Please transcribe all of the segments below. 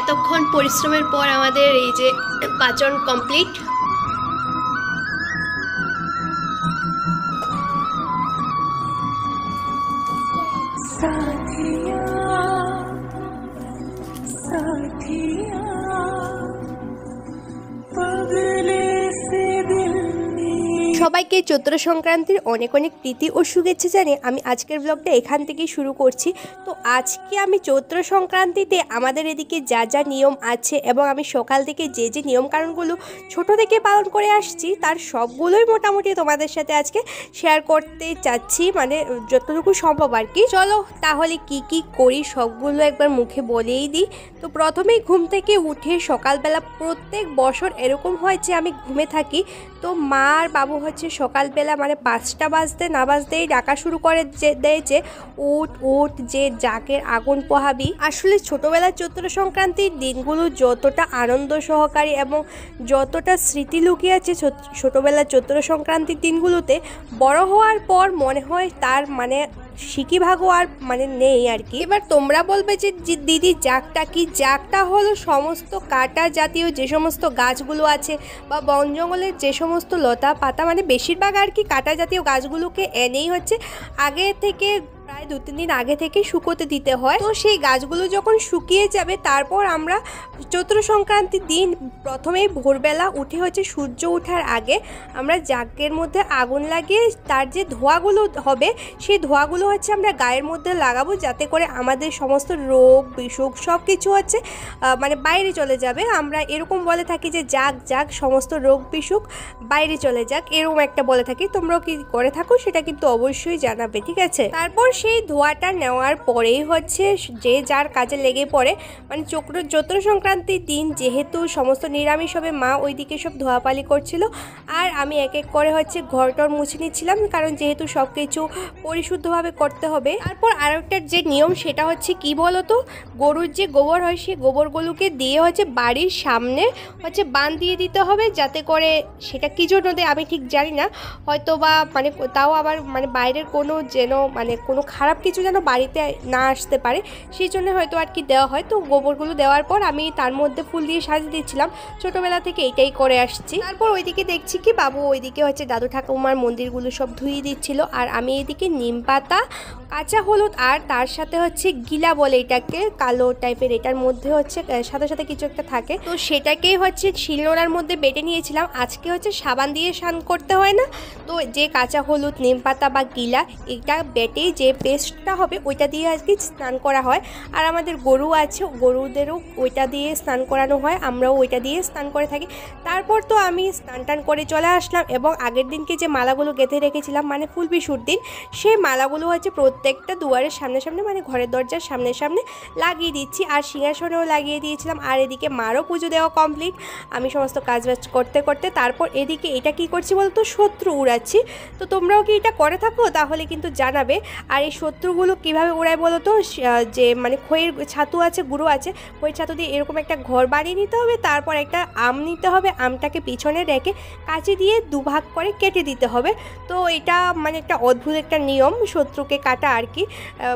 এতক্ষণ পরিশ্রমের পর আমাদের এই যে পাচন কমপ্লিট সবাইকে চৈত্র সংক্রান্তির অনেক অনেক প্রীতি ও শুভেচ্ছা জানিয়ে আমি আজকের ব্লগটা এখান থেকেই শুরু করছি তো আজকে আমি চৈত্র সংক্রান্তিতে আমাদের এদিকে যা যা নিয়ম আছে এবং আমি সকাল থেকে যে যে নিয়মকানুনগুলো ছোট থেকে পালন করে আসছি তার সবগুলোই মোটামুটি তোমাদের সাথে আজকে শেয়ার করতে চাচ্ছি মানে যতটুকু সম্ভব আর কি চলো তাহলে কি কি করি সবগুলো একবার মুখে বলেই দিই তো প্রথমেই ঘুম থেকে উঠে সকালবেলা প্রত্যেক বছর এরকম হয় যে আমি ঘুমে থাকি তো মা আর বাবু হচ্ছে সকালবেলা মানে পাঁচটা বাজতে না বাজতেই ডাকা শুরু করে যে দিয়েছে উঠ উঠ যে জাকের আগুন পোহাবি আসলে ছোটোবেলার চৈত্র সংক্রান্তির দিনগুলো যতটা আনন্দ সহকারী এবং যতটা স্মৃতি লুকিয়ে আছে ছোটোবেলার চৈত্র সংক্রান্তির দিনগুলোতে বড় হওয়ার পর মনে হয় তার মানে সিকি ভাগও আর মানে নেই আর কি এবার তোমরা বলবে যে দিদি জাকটা কি জাকটা হলো সমস্ত কাটা জাতীয় যে সমস্ত গাছগুলো আছে বা বন জঙ্গলের যে সমস্ত লতা পাতা মানে বেশিরভাগ আর কি কাটা জাতীয় গাছগুলোকে এনেই হচ্ছে আগে থেকে প্রায় দু তিন দিন আগে থেকে শুকোতে দিতে হয় তো সেই গাছগুলো যখন শুকিয়ে যাবে তারপর আমরা চৈত্র সংক্রান্তির দিন প্রথমেই ভোরবেলা উঠে হচ্ছে সূর্য ওঠার আগে আমরা জাগের মধ্যে আগুন লাগিয়ে তার যে ধোঁয়াগুলো হবে সেই ধোঁয়াগুলো হচ্ছে আমরা গায়ের মধ্যে লাগাবো যাতে করে আমাদের সমস্ত রোগ বিষুক সব কিছু হচ্ছে মানে বাইরে চলে যাবে আমরা এরকম বলে থাকি যে যাক যাক সমস্ত রোগ বিষুক বাইরে চলে যাক এরকম একটা বলে থাকি তোমরাও কি করে থাকো সেটা কিন্তু অবশ্যই জানাবে ঠিক আছে তারপর সেই ধোয়াটা নেওয়ার পরেই হচ্ছে যে যার কাজে লেগে পড়ে মানে চক্র যত্ন সংক্রান্তির দিন যেহেতু সমস্ত নিরামিষ হবে মা ওইদিকে সব ধোয়াপালি করছিল আর আমি এক এক করে হচ্ছে ঘরটর মুছে নিচ্ছিলাম কারণ যেহেতু সব কিছু পরিশুদ্ধভাবে করতে হবে তারপর আর একটা যে নিয়ম সেটা হচ্ছে কি বলতো গরুর যে গোবর হয় সেই গোবরগুলোকে দিয়ে হচ্ছে বাড়ির সামনে হচ্ছে বান দিয়ে দিতে হবে যাতে করে সেটা কী জন্য দেয় আমি ঠিক জানি না হয়তো বা মানে তাও আবার মানে বাইরের কোনো যেন মানে কোনো কোনো খারাপ কিছু যেন বাড়িতে না আসতে পারে সেই জন্য হয়তো আর কি দেওয়া হয় তো গোবরগুলো দেওয়ার পর আমি তার মধ্যে ফুল দিয়ে সাজিয়ে দিচ্ছিলাম ছোটোবেলা থেকে এইটাই করে আসছি তারপর ওইদিকে দেখছি কি বাবু ওইদিকে হচ্ছে দাদু ঠাকুমার মন্দিরগুলো সব ধুয়ে দিচ্ছিল আর আমি এদিকে নিম পাতা কাঁচা হলুদ আর তার সাথে হচ্ছে গিলা বলে এটাকে কালো টাইপের এটার মধ্যে হচ্ছে সাথে সাথে কিছু একটা থাকে তো সেটাকেই হচ্ছে শিলনোড়ার মধ্যে বেটে নিয়েছিলাম আজকে হচ্ছে সাবান দিয়ে স্নান করতে হয় না তো যে কাঁচা হলুদ নিম পাতা বা গিলা এটা বেটেই যে পেস্টটা হবে ওইটা দিয়ে আজকে স্নান করা হয় আর আমাদের গরু আছে গরুদেরও ওইটা দিয়ে স্নান করানো হয় আমরাও ওইটা দিয়ে স্নান করে থাকি তারপর তো আমি স্নান টান করে চলে আসলাম এবং আগের দিনকে যে মালাগুলো গেঁথে রেখেছিলাম মানে ফুল বিশুর দিন সেই মালাগুলো হচ্ছে প্রত্যেকটা দুয়ারের সামনে সামনে মানে ঘরের দরজার সামনে সামনে লাগিয়ে দিচ্ছি আর সিংহাসনেও লাগিয়ে দিয়েছিলাম আর এদিকে মারও পুজো দেওয়া কমপ্লিট আমি সমস্ত কাজবাজ করতে করতে তারপর এদিকে এটা কি করছি বলতো শত্রু উড়াচ্ছি তো তোমরাও কি এটা করে থাকো তাহলে কিন্তু জানাবে আর এই শত্রুগুলো কীভাবে ওড়ায় বলো তো যে মানে খইয়ের ছাতু আছে গুঁড়ো আছে খইয়ের ছাতু দিয়ে এরকম একটা ঘর বানিয়ে নিতে হবে তারপর একটা আম নিতে হবে আমটাকে পিছনে রেখে কাঁচি দিয়ে দুভাগ করে কেটে দিতে হবে তো এটা মানে একটা অদ্ভুত একটা নিয়ম শত্রুকে কাটা আর কি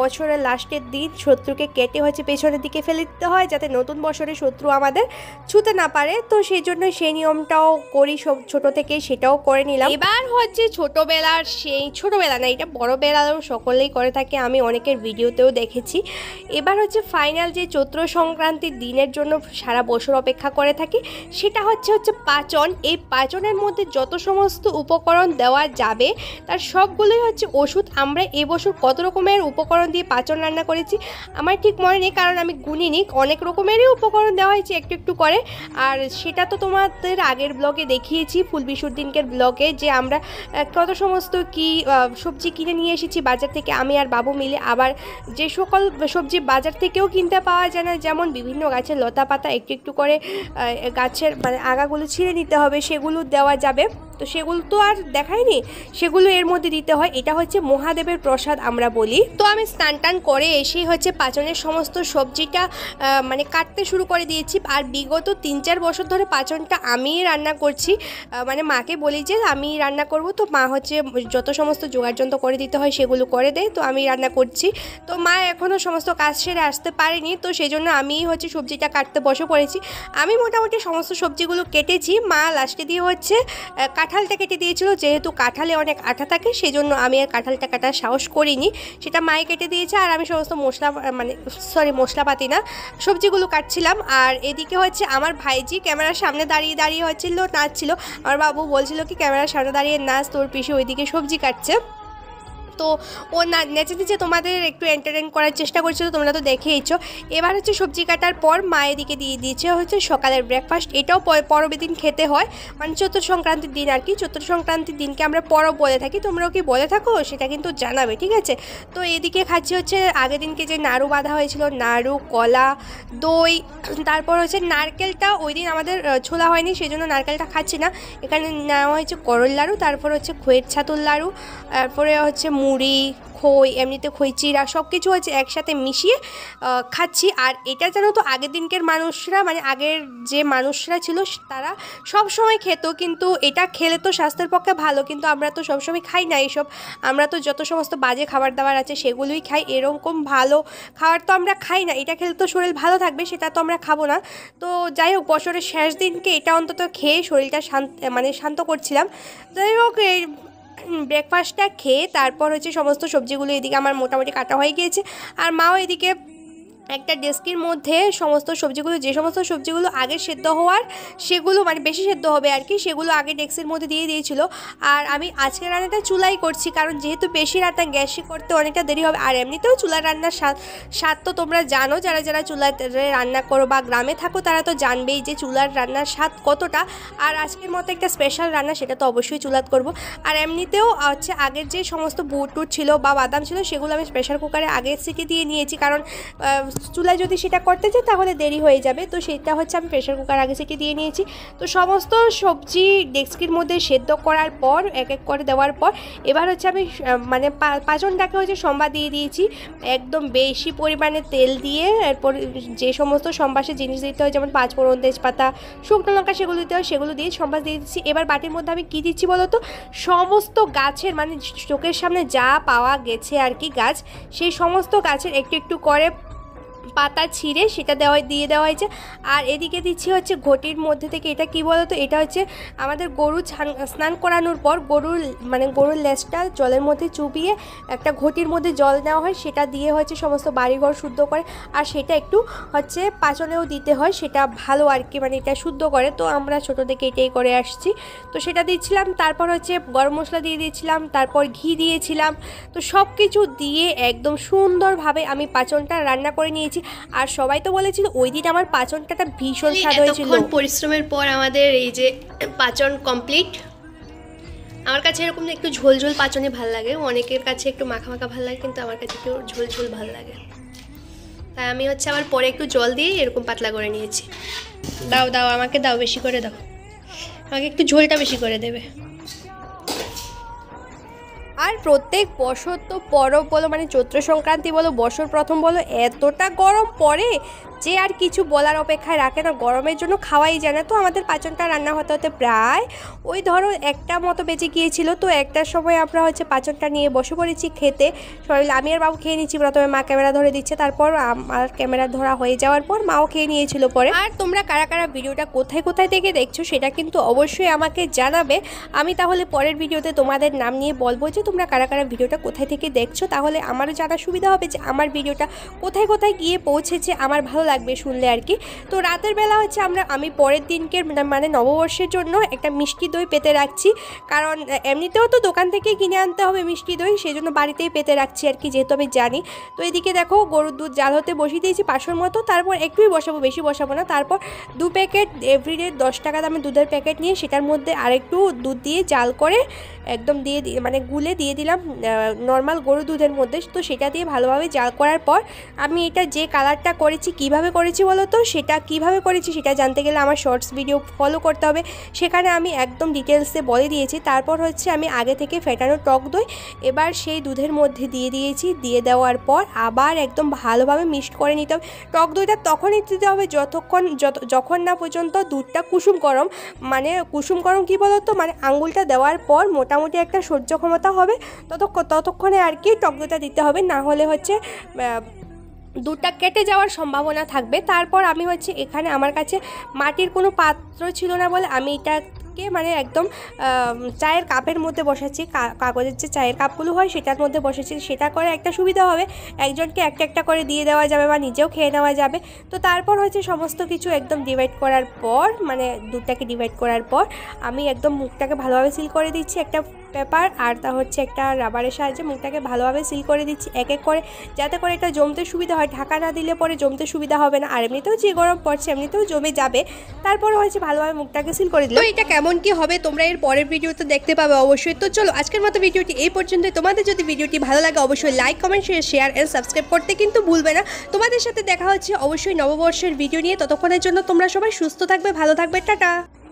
বছরের লাস্টের দিন শত্রুকে কেটে হচ্ছে পেছনের দিকে ফেলে দিতে হয় যাতে নতুন বছরে শত্রু আমাদের ছুতে না পারে তো সেই জন্য সেই নিয়মটাও করি সব ছোটো থেকে সেটাও করে নিলাম এবার হচ্ছে ছোটোবেলার সেই ছোটোবেলা না এটা বড়োবেলারও সকলেই অনেকেই করে থাকে আমি অনেকের ভিডিওতেও দেখেছি এবার হচ্ছে ফাইনাল যে চৈত্র সংক্রান্তির দিনের জন্য সারা বছর অপেক্ষা করে থাকি সেটা হচ্ছে হচ্ছে পাচন এই পাচনের মধ্যে যত সমস্ত উপকরণ দেওয়া যাবে তার সবগুলোই হচ্ছে ওষুধ আমরা এবছর কত রকমের উপকরণ দিয়ে পাচন রান্না করেছি আমার ঠিক মনে নেই কারণ আমি গুণিনি অনেক রকমেরই উপকরণ দেওয়া হয়েছে একটু একটু করে আর সেটা তো তোমাদের আগের ব্লগে দেখিয়েছি ফুল বিশুদ্দিনকের ব্লগে যে আমরা কত সমস্ত কি সবজি কিনে নিয়ে এসেছি বাজার থেকে আমি আর বাবু মিলে আবার যে সকল সবজি বাজার থেকেও কিনতে পাওয়া যায় না যেমন বিভিন্ন গাছের লতা পাতা একটু একটু করে গাছের মানে আগাগুলো ছিঁড়ে নিতে হবে সেগুলো দেওয়া যাবে তো সেগুলো তো আর দেখায়নি সেগুলো এর মধ্যে দিতে হয় এটা হচ্ছে মহাদেবের প্রসাদ আমরা বলি তো আমি স্নান টান করে এসেই হচ্ছে পাচনের সমস্ত সবজিটা মানে কাটতে শুরু করে দিয়েছি আর বিগত তিন চার বছর ধরে পাচনটা আমি রান্না করছি মানে মাকে বলি যে আমি রান্না করব তো মা হচ্ছে যত সমস্ত যন্ত্র করে দিতে হয় সেগুলো করে দেয় তো আমি রান্না করছি তো মা এখনও সমস্ত কাজ সেরে আসতে পারেনি তো সেই জন্য আমিই হচ্ছে সবজিটা কাটতে বসে পড়েছি আমি মোটামুটি সমস্ত সবজিগুলো কেটেছি মা লাস্টে দিয়ে হচ্ছে কাঁঠালটা কেটে দিয়েছিল যেহেতু কাঁঠালে অনেক আঠা থাকে সেই জন্য আমি আর কাঁঠালটা কাটার সাহস করিনি সেটা মায়ে কেটে দিয়েছে আর আমি সমস্ত মশলা মানে সরি মশলাপাতি না সবজিগুলো কাটছিলাম আর এদিকে হচ্ছে আমার ভাইজি ক্যামেরার সামনে দাঁড়িয়ে দাঁড়িয়ে হচ্ছিল নাচছিল আমার বাবু বলছিল কি ক্যামেরার সামনে দাঁড়িয়ে নাচ তোর পিসে ওইদিকে সবজি কাটছে তো ও না নেচে নিচে তোমাদের একটু এন্টারটেন করার চেষ্টা করছিল তোমরা তো দেখেইছো এবার হচ্ছে সবজি কাটার পর মায়ের দিকে দিয়ে দিয়েছে হচ্ছে সকালের ব্রেকফাস্ট এটাও পরবে দিন খেতে হয় মানে চতুর্থ সংক্রান্তির দিন আর কি চতুর্থ সংক্রান্তির দিনকে আমরা পরব বলে থাকি তোমরাও কি বলে থাকো সেটা কিন্তু জানাবে ঠিক আছে তো এদিকে খাচ্ছি হচ্ছে আগের দিনকে যে নাড়ু বাঁধা হয়েছিল নাড়ু কলা দই তারপর হচ্ছে নারকেলটা ওই দিন আমাদের ছোলা হয়নি সেই জন্য নারকেলটা খাচ্ছি না এখানে নেওয়া হয়েছে করল লাড়ু তারপর হচ্ছে খয়ের ছাতুর লাড়ু তারপরে হচ্ছে মু মুড়ি খই এমনিতে খই চিরা সব কিছু হচ্ছে একসাথে মিশিয়ে খাচ্ছি আর এটা যেন তো আগের দিনকের মানুষরা মানে আগের যে মানুষরা ছিল তারা সব সময় খেত কিন্তু এটা খেলে তো স্বাস্থ্যের পক্ষে ভালো কিন্তু আমরা তো সবসময় খাই না এইসব আমরা তো যত সমস্ত বাজে খাবার দাবার আছে সেগুলোই খাই এরকম ভালো খাবার তো আমরা খাই না এটা খেলে তো শরীর ভালো থাকবে সেটা তো আমরা খাবো না তো যাই হোক বছরের শেষ দিনকে এটা অন্তত খেয়ে শরীরটা শান্ত মানে শান্ত করছিলাম যাই হোক ব্রেকফাস্টটা খেয়ে তারপর হচ্ছে সমস্ত সবজিগুলো এদিকে আমার মোটামুটি কাটা হয়ে গিয়েছে আর মাও এদিকে একটা ডেস্কির মধ্যে সমস্ত সবজিগুলো যে সমস্ত সবজিগুলো আগে সেদ্ধ হওয়ার সেগুলো মানে বেশি সেদ্ধ হবে আর কি সেগুলো আগে ডেস্কের মধ্যে দিয়ে দিয়েছিল আর আমি আজকে রান্নাটা চুলাই করছি কারণ যেহেতু বেশি রান্না গ্যাসে করতে অনেকটা দেরি হবে আর এমনিতেও চুলা রান্নার স্বাদ তো তোমরা জানো যারা যারা চুলা রান্না করো বা গ্রামে থাকো তারা তো জানবেই যে চুলার রান্নার স্বাদ কতটা আর আজকের মতো একটা স্পেশাল রান্না সেটা তো অবশ্যই চুলাত করব আর এমনিতেও হচ্ছে আগের যে সমস্ত বুট টুট ছিল বা বাদাম ছিল সেগুলো আমি প্রেশার কুকারে আগে থেকে দিয়ে নিয়েছি কারণ চুলায় যদি সেটা করতে চাই তাহলে দেরি হয়ে যাবে তো সেটা হচ্ছে আমি প্রেশার কুকার আগে সেটি দিয়ে নিয়েছি তো সমস্ত সবজি ডেস্কির মধ্যে সেদ্ধ করার পর এক এক করে দেওয়ার পর এবার হচ্ছে আমি মানে পাঁচনটাকে হচ্ছে সম্বা দিয়ে দিয়েছি একদম বেশি পরিমাণে তেল দিয়ে এরপর যে সমস্ত সম্বাসের জিনিস দিতে হয় যেমন পাঁচফোড়ন তেজপাতা শুকনো লঙ্কা সেগুলো দিতে হয় সেগুলো দিয়ে সম্বাস দিয়ে দিচ্ছি এবার বাটির মধ্যে আমি কী দিচ্ছি বলো তো সমস্ত গাছের মানে চোখের সামনে যা পাওয়া গেছে আর কি গাছ সেই সমস্ত গাছের একটু একটু করে পাতা ছিঁড়ে সেটা দেওয়া দিয়ে দেওয়া হয়েছে আর এদিকে দিচ্ছি হচ্ছে ঘটির মধ্যে থেকে এটা কি বলতো এটা হচ্ছে আমাদের গরু স্নান করানোর পর গরুর মানে গরুর লেসটা জলের মধ্যে চুবিয়ে একটা ঘটির মধ্যে জল দেওয়া হয় সেটা দিয়ে হচ্ছে সমস্ত বাড়িঘর শুদ্ধ করে আর সেটা একটু হচ্ছে পাচনেও দিতে হয় সেটা ভালো আর কি মানে এটা শুদ্ধ করে তো আমরা ছোটো থেকে এটাই করে আসছি তো সেটা দিচ্ছিলাম তারপর হচ্ছে গরম মশলা দিয়ে দিয়েছিলাম তারপর ঘি দিয়েছিলাম তো সব কিছু দিয়ে একদম সুন্দরভাবে আমি পাচনটা রান্না করে নিয়েছি করেছি আর সবাই তো বলেছিল ওই দিন আমার পাচনটা ভীষণ স্বাদ হয়েছিল পরিশ্রমের পর আমাদের এই যে পাচন কমপ্লিট আমার কাছে এরকম একটু ঝোল ঝোল পাচনে ভাল লাগে অনেকের কাছে একটু মাখা মাখা ভাল লাগে কিন্তু আমার কাছে একটু ঝোল ঝোল ভাল লাগে তাই আমি হচ্ছে আবার পরে একটু জল দিয়ে এরকম পাতলা করে নিয়েছি দাও দাও আমাকে দাও বেশি করে দাও আমাকে একটু ঝোলটা বেশি করে দেবে আর প্রত্যেক বছর তো পরব বলো মানে চৈত্র সংক্রান্তি বলো বছর প্রথম বলো এতটা গরম পড়ে যে আর কিছু বলার অপেক্ষায় রাখে না গরমের জন্য খাওয়াই যায় না তো আমাদের পাচনটা রান্না হতে হতে প্রায় ওই ধরো একটা মতো বেঁচে গিয়েছিল তো একটার সময় আমরা হচ্ছে পাচনটা নিয়ে বসে পড়েছি খেতে সবাই আমি আর বাবু খেয়ে নিচ্ছি প্রথমে মা ক্যামেরা ধরে দিচ্ছে তারপর আমার ক্যামেরা ধরা হয়ে যাওয়ার পর মাও খেয়ে নিয়েছিল পরে আর তোমরা কারা কারা ভিডিওটা কোথায় কোথায় থেকে দেখছো সেটা কিন্তু অবশ্যই আমাকে জানাবে আমি তাহলে পরের ভিডিওতে তোমাদের নাম নিয়ে বলবো যে তোমরা কারা কারা ভিডিওটা কোথায় থেকে দেখছো তাহলে আমারও জানা সুবিধা হবে যে আমার ভিডিওটা কোথায় কোথায় গিয়ে পৌঁছেছে আমার ভালো লাগবে শুনলে আর কি তো রাতের বেলা হচ্ছে আমরা আমি পরের দিনকে মানে, মানে নববর্ষের জন্য একটা মিষ্টি দই পেতে রাখছি কারণ এমনিতেও তো দোকান থেকে কিনে আনতে হবে মিষ্টি দই সেই জন্য বাড়িতেই পেতে রাখছি আর কি যেহেতু আমি জানি তো এদিকে দেখো গরুর দুধ জাল হতে বসিয়ে দিয়েছি পাঁচশোর মতো তারপর একটুই বসাবো বেশি বসাবো না তারপর দু প্যাকেট এভরিডে দশ টাকা দামে দুধের প্যাকেট নিয়ে সেটার মধ্যে আরেকটু দুধ দিয়ে জাল করে একদম দিয়ে মানে গুলে দিয়ে দিলাম নর্মাল গরু দুধের মধ্যে তো সেটা দিয়ে ভালোভাবে জাল করার পর আমি এটা যে কালারটা করেছি কীভাবে কিভাবে করেছি বলো তো সেটা কিভাবে করেছি সেটা জানতে গেলে আমার শর্টস ভিডিও ফলো করতে হবে সেখানে আমি একদম ডিটেলসে বলে দিয়েছি তারপর হচ্ছে আমি আগে থেকে ফেটানো টক দই এবার সেই দুধের মধ্যে দিয়ে দিয়েছি দিয়ে দেওয়ার পর আবার একদম ভালোভাবে মিক্সড করে নিতে হবে টক দইটা তখনই দিতে হবে যতক্ষণ যত যখন না পর্যন্ত দুধটা কুসুম গরম মানে কুসুম গরম কী বলো তো মানে আঙুলটা দেওয়ার পর মোটামুটি একটা সহ্য ক্ষমতা হবে ততক্ষণে আর কি টক দইটা দিতে হবে না হলে হচ্ছে দুধটা কেটে যাওয়ার সম্ভাবনা থাকবে তারপর আমি হচ্ছে এখানে আমার কাছে মাটির কোনো পাত্র ছিল না বলে আমি এটা মানে একদম চায়ের কাপের মধ্যে বসাচ্ছি কাগজের যে চায়ের কাপগুলো হয় সেটার মধ্যে বসেছি সেটা করে একটা সুবিধা হবে একজনকে একটা একটা করে দিয়ে দেওয়া যাবে বা নিজেও খেয়ে নেওয়া যাবে তো তারপর হচ্ছে সমস্ত কিছু একদম ডিভাইড করার পর মানে দুধটাকে ডিভাইড করার পর আমি একদম মুখটাকে ভালোভাবে সিল করে দিচ্ছি একটা পেপার আর তা হচ্ছে একটা রাবারের সাহায্যে মুখটাকে ভালোভাবে সিল করে দিচ্ছি এক এক করে যাতে করে এটা জমতে সুবিধা হয় ঢাকা না দিলে পরে জমতে সুবিধা হবে না আর এমনিতেও যে গরম পড়ছে এমনিতেও জমে যাবে তারপরে হয়েছে ভালোভাবে মুখটাকে সিল করে দিল এটা কেমন কি হবে তোমরা এর পরের ভিডিওতে দেখতে পাবে অবশ্যই তো চলো আজকের মতো ভিডিওটি এই পর্যন্ত তোমাদের যদি ভিডিওটি ভালো লাগে অবশ্যই like comment share and subscribe করতে কিন্তু ভুলবে না তোমাদের সাথে দেখা হচ্ছে অবশ্যই নববর্ষের ভিডিও নিয়ে ততক্ষণের জন্য তোমরা সবাই সুস্থ থাকবে ভালো থাকবে টাটা